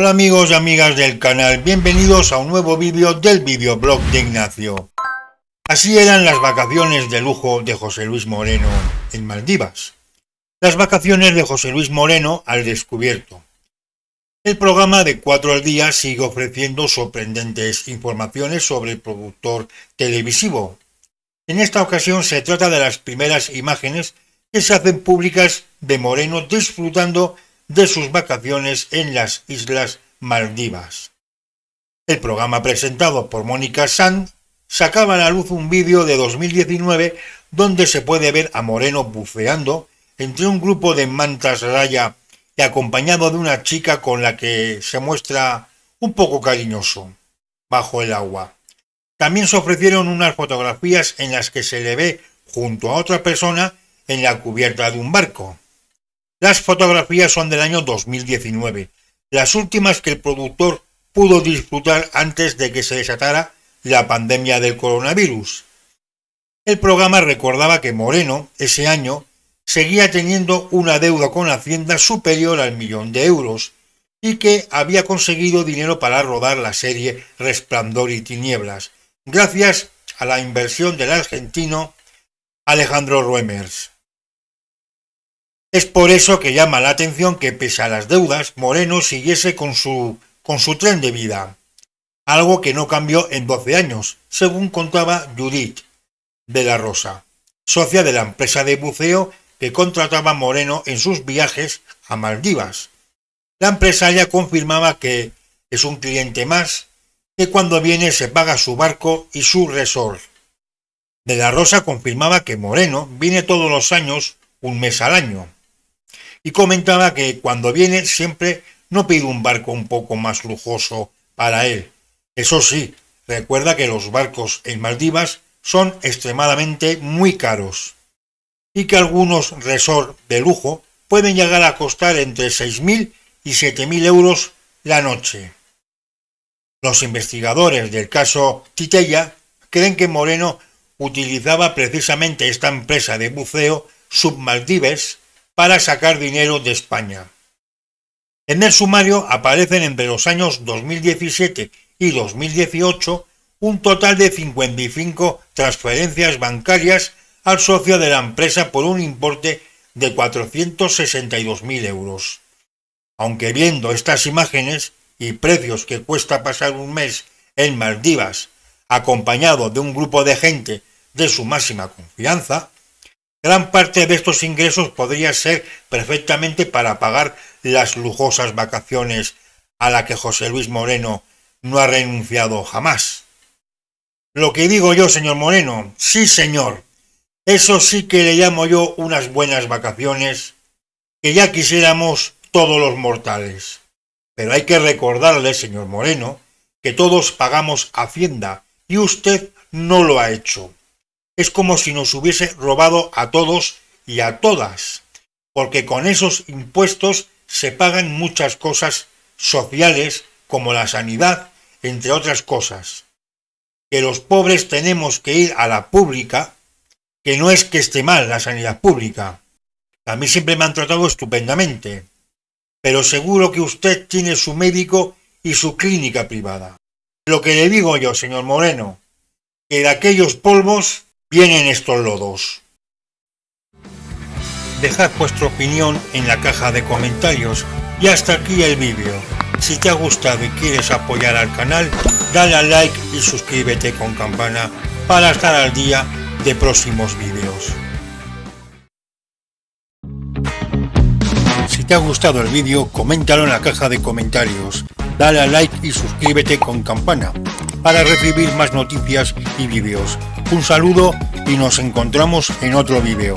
Hola amigos y amigas del canal, bienvenidos a un nuevo vídeo del videoblog de Ignacio. Así eran las vacaciones de lujo de José Luis Moreno en Maldivas. Las vacaciones de José Luis Moreno al descubierto. El programa de cuatro al día sigue ofreciendo sorprendentes informaciones sobre el productor televisivo. En esta ocasión se trata de las primeras imágenes que se hacen públicas de Moreno disfrutando de sus vacaciones en las Islas Maldivas. El programa presentado por Mónica Sanz sacaba a la luz un vídeo de 2019 donde se puede ver a Moreno bufeando entre un grupo de mantas raya y acompañado de una chica con la que se muestra un poco cariñoso bajo el agua. También se ofrecieron unas fotografías en las que se le ve junto a otra persona en la cubierta de un barco. Las fotografías son del año 2019, las últimas que el productor pudo disfrutar antes de que se desatara la pandemia del coronavirus. El programa recordaba que Moreno, ese año, seguía teniendo una deuda con Hacienda superior al millón de euros y que había conseguido dinero para rodar la serie Resplandor y Tinieblas, gracias a la inversión del argentino Alejandro Ruemers. Es por eso que llama la atención que pese a las deudas, Moreno siguiese con su, con su tren de vida, algo que no cambió en 12 años, según contaba Judith de la Rosa, socia de la empresa de buceo que contrataba Moreno en sus viajes a Maldivas. La empresa ya confirmaba que es un cliente más, que cuando viene se paga su barco y su resort. De la Rosa confirmaba que Moreno viene todos los años, un mes al año y comentaba que cuando viene siempre no pide un barco un poco más lujoso para él. Eso sí, recuerda que los barcos en Maldivas son extremadamente muy caros y que algunos resort de lujo pueden llegar a costar entre 6.000 y 7.000 euros la noche. Los investigadores del caso Titella creen que Moreno utilizaba precisamente esta empresa de buceo Submaldives para sacar dinero de España. En el sumario aparecen entre los años 2017 y 2018 un total de 55 transferencias bancarias al socio de la empresa por un importe de 462.000 euros. Aunque viendo estas imágenes y precios que cuesta pasar un mes en Maldivas, acompañado de un grupo de gente de su máxima confianza, Gran parte de estos ingresos podría ser perfectamente para pagar las lujosas vacaciones a la que José Luis Moreno no ha renunciado jamás. Lo que digo yo, señor Moreno, sí, señor, eso sí que le llamo yo unas buenas vacaciones que ya quisiéramos todos los mortales. Pero hay que recordarle, señor Moreno, que todos pagamos Hacienda y usted no lo ha hecho es como si nos hubiese robado a todos y a todas, porque con esos impuestos se pagan muchas cosas sociales como la sanidad, entre otras cosas. Que los pobres tenemos que ir a la pública, que no es que esté mal la sanidad pública. A mí siempre me han tratado estupendamente, pero seguro que usted tiene su médico y su clínica privada. Lo que le digo yo, señor Moreno, que de aquellos polvos Vienen estos lodos. Dejad vuestra opinión en la caja de comentarios y hasta aquí el vídeo. Si te ha gustado y quieres apoyar al canal, dale a like y suscríbete con campana para estar al día de próximos vídeos. Si te ha gustado el vídeo, coméntalo en la caja de comentarios, dale a like y suscríbete con campana para recibir más noticias y vídeos. Un saludo y nos encontramos en otro video.